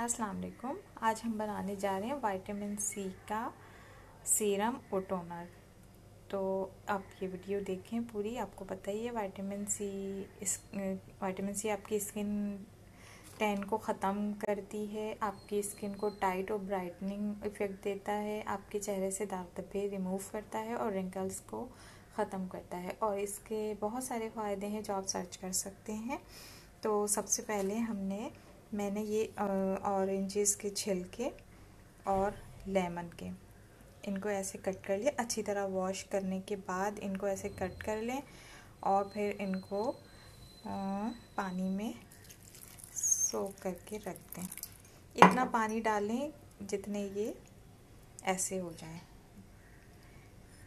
अस्सलाम वालेकुम आज हम बनाने जा रहे हैं विटामिन सी का सीरम और टोनर तो आप ये वीडियो देखें पूरी आपको पता ही है विटामिन सी इस विटामिन सी आपकी स्किन टैन को ख़त्म करती है आपकी स्किन को टाइट और ब्राइटनिंग इफ़ेक्ट देता है आपके चेहरे से दाग धब्बे रिमूव करता है और रिंकल्स को ख़त्म करता है और इसके बहुत सारे फ़ायदे हैं जो आप सर्च कर सकते हैं तो सबसे पहले हमने मैंने ये ऑरेंजेस के छिलके और लेमन के इनको ऐसे कट कर लिया अच्छी तरह वॉश करने के बाद इनको ऐसे कट कर लें और फिर इनको पानी में सोख करके रख दें इतना पानी डालें जितने ये ऐसे हो जाए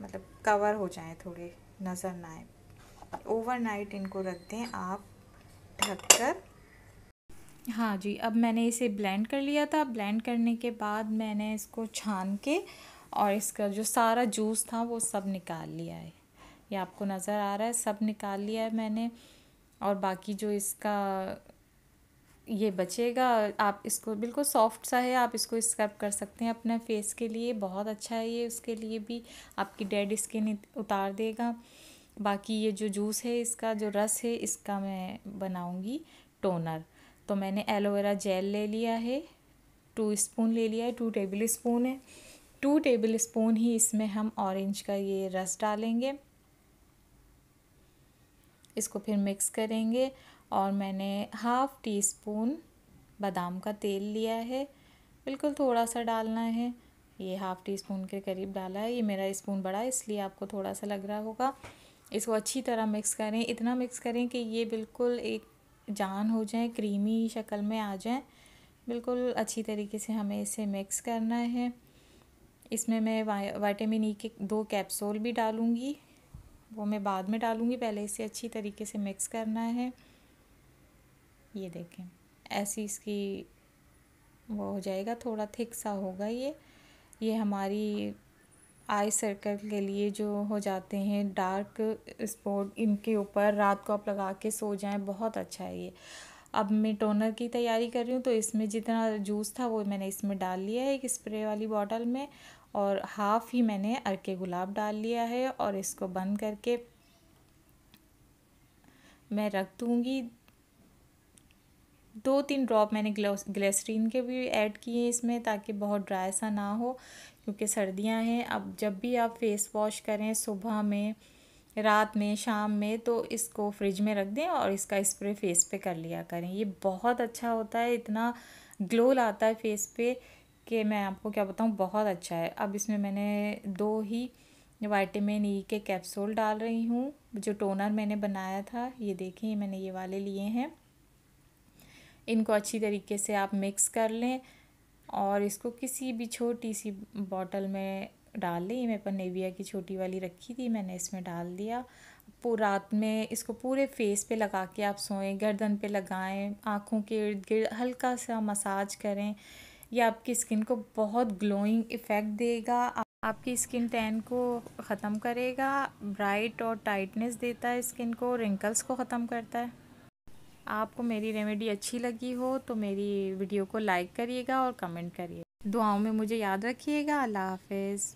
मतलब कवर हो जाए थोड़े नज़र ना आए ओवरनाइट इनको रख दें आप ढककर हाँ जी अब मैंने इसे ब्लेंड कर लिया था ब्लेंड करने के बाद मैंने इसको छान के और इसका जो सारा जूस था वो सब निकाल लिया है ये आपको नज़र आ रहा है सब निकाल लिया है मैंने और बाकी जो इसका ये बचेगा आप इसको बिल्कुल सॉफ्ट सा है आप इसको स्क्रब कर सकते हैं अपने फेस के लिए बहुत अच्छा है ये उसके लिए भी आपकी डेड स्किन उतार देगा बाकी ये जो जूस है इसका जो रस है इसका मैं बनाऊँगी टोनर तो मैंने एलोवेरा जेल ले लिया है टू स्पून ले लिया है टू टेबल स्पून है टू टेबल स्पून ही इसमें हम ऑरेंज का ये रस डालेंगे इसको फिर मिक्स करेंगे और मैंने हाफ़ टी स्पून बादाम का तेल लिया है बिल्कुल थोड़ा सा डालना है ये हाफ़ टी स्पून के करीब डाला है ये मेरा स्पून बड़ा है इसलिए आपको थोड़ा सा लग रहा होगा इसको अच्छी तरह मिक्स करें इतना मिक्स करें कि ये बिल्कुल एक जान हो जाए क्रीमी शक्ल में आ जाए बिल्कुल अच्छी तरीके से हमें इसे मिक्स करना है इसमें मैं वाइटामिन ई e के दो कैप्सूल भी डालूँगी वो मैं बाद में डालूँगी पहले इसे अच्छी तरीके से मिक्स करना है ये देखें ऐसी इसकी वो हो जाएगा थोड़ा थिक सा होगा ये ये हमारी आई सर्कल के लिए जो हो जाते हैं डार्क स्पॉट इनके ऊपर रात को आप लगा के सो जाएं बहुत अच्छा है ये अब मैं टोनर की तैयारी कर रही हूँ तो इसमें जितना जूस था वो मैंने इसमें डाल लिया है एक स्प्रे वाली बॉटल में और हाफ़ ही मैंने अरके गुलाब डाल लिया है और इसको बंद करके मैं रख दूँगी दो तीन ड्रॉप मैंने ग्लेसरीन के भी ऐड किए इसमें ताकि बहुत ड्राई सा ना हो क्योंकि सर्दियां हैं अब जब भी आप फेस वॉश करें सुबह में रात में शाम में तो इसको फ्रिज में रख दें और इसका स्प्रे फेस पे कर लिया करें ये बहुत अच्छा होता है इतना ग्लो लाता है फेस पे कि मैं आपको क्या बताऊँ बहुत अच्छा है अब इसमें मैंने दो ही वाइटामिन ई e के कैप्सूल डाल रही हूँ जो टोनर मैंने बनाया था ये देखें मैंने ये वाले लिए हैं इनको अच्छी तरीके से आप मिक्स कर लें और इसको किसी भी छोटी सी बॉटल में डाल लें मेरे पर नेविया की छोटी वाली रखी थी मैंने इसमें डाल दिया रात में इसको पूरे फेस पे लगा के आप सोएं गर्दन पे लगाएं आँखों के इर्द गिर्द हल्का सा मसाज करें ये आपकी स्किन को बहुत ग्लोइंग इफ़ेक्ट देगा आपकी स्किन टैन को ख़त्म करेगा ब्राइट और टाइटनेस देता है स्किन को रिंकल्स को ख़त्म करता है आपको मेरी रेमेडी अच्छी लगी हो तो मेरी वीडियो को लाइक करिएगा और कमेंट करिए दुआओं में मुझे याद रखिएगा अल्लाह हाफिज़